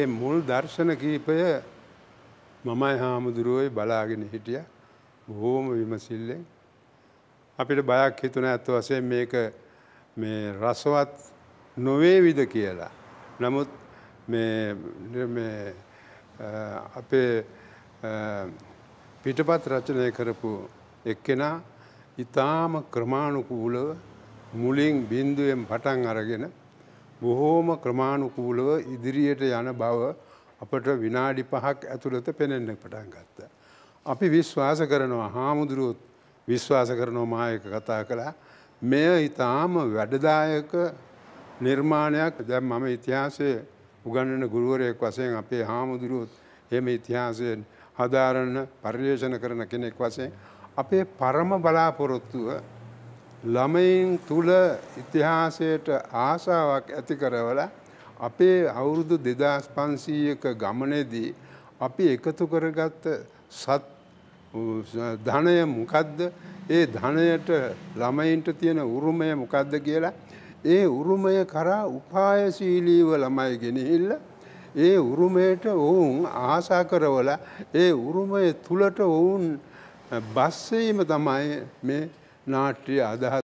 ඒ මුල් දර්ශන කීපය මමයි හාමුදුරුවෝයි බලාගෙන හිටිය බොහෝම විමසිල්ලෙන් අපිට බයක් හිතුන ඇත්ත වසයෙන් මේක මේ රසවත් නොවේවිද කියලා. නමුත් අපේ පිටපත් රචනය කරපු එක්කෙනා ඉතාම ක්‍රමාණුකූලව මුලින් බින්දුවෙන් පටන් අරගෙන බොහෝම ක්‍රමාණුකූලව ඉදිරියට යන බව අපට විනාඩි පහක් ඇතුළත පෙනෙන්න පටන් ගත්ත. අපි විශ්වාස කරනවා හාමුදුරුවොත් විශ්වාස කරනෝ මායක කතා කළා මෙය ඉතාම වැඩදායක නිර්මාණයක් දැම් මම ඉතිහාසය උගන්නන ගුරුවරයෙක් වසයෙන් අපේ හාමුදුරුවොත් එම ඉතිහාසයෙන් හදාරන්න පර්යේෂණ කරන කෙනෙක් වසයෙන් අපේ පරම බලාපොරොත්තුව ළමයින් තුල ඉතිහාසයට ආසාවක් ඇති කරවල අපේ අවුරුදු දෙදස් පන්සීයක ගමනේදී අපි එකතු කරගත්ත සත් ධනය මොකක්ද ඒ ධනයට ළමයින්ට තියෙන උරුමය මොකක්ද කියලා ඒ උරුමය කරා උපායශීලීව ළමයි ගෙනහිල්ල ඒ උරුමයට ඔවුන් ආසා කරවල ඒ උරුමය තුළට ඔවුන් බස්සීම තමයි මේ नाट्य अधः